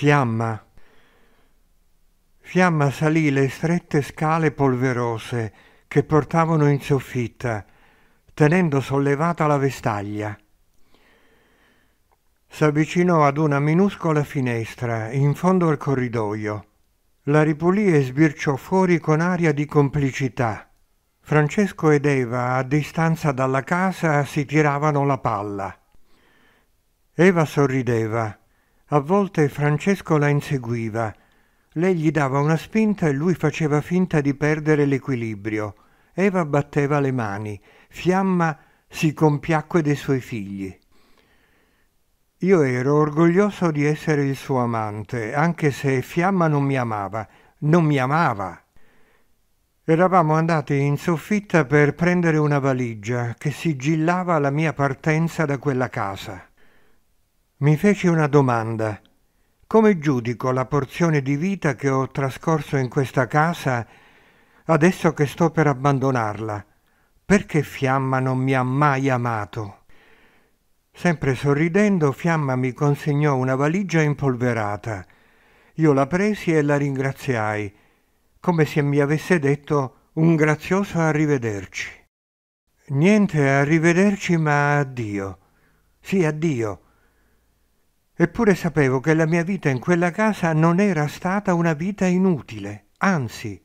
Fiamma. Fiamma salì le strette scale polverose che portavano in soffitta, tenendo sollevata la vestaglia. S'avvicinò ad una minuscola finestra in fondo al corridoio. La ripulì e sbirciò fuori con aria di complicità. Francesco ed Eva, a distanza dalla casa, si tiravano la palla. Eva sorrideva, a volte Francesco la inseguiva. Lei gli dava una spinta e lui faceva finta di perdere l'equilibrio. Eva batteva le mani. Fiamma si compiacque dei suoi figli. Io ero orgoglioso di essere il suo amante, anche se Fiamma non mi amava. Non mi amava. Eravamo andati in soffitta per prendere una valigia che sigillava la mia partenza da quella casa. Mi feci una domanda. Come giudico la porzione di vita che ho trascorso in questa casa adesso che sto per abbandonarla? Perché Fiamma non mi ha mai amato? Sempre sorridendo, Fiamma mi consegnò una valigia impolverata. Io la presi e la ringraziai, come se mi avesse detto un grazioso arrivederci. Niente arrivederci, ma addio. Sì, addio Eppure sapevo che la mia vita in quella casa non era stata una vita inutile, anzi,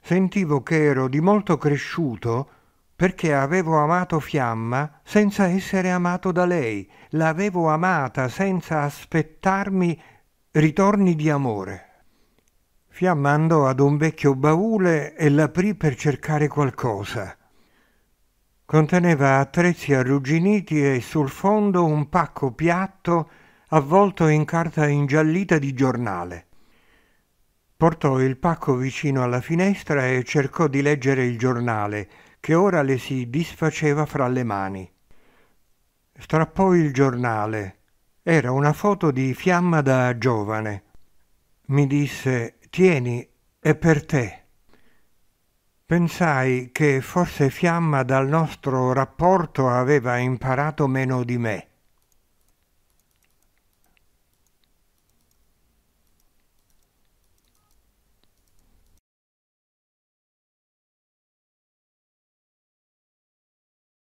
sentivo che ero di molto cresciuto perché avevo amato Fiamma senza essere amato da lei, l'avevo amata senza aspettarmi ritorni di amore. Fiamma andò ad un vecchio baule e l'aprì per cercare qualcosa. Conteneva attrezzi arrugginiti e sul fondo un pacco piatto avvolto in carta ingiallita di giornale. Portò il pacco vicino alla finestra e cercò di leggere il giornale, che ora le si disfaceva fra le mani. Strappò il giornale. Era una foto di fiamma da giovane. Mi disse, tieni, è per te. Pensai che forse fiamma dal nostro rapporto aveva imparato meno di me.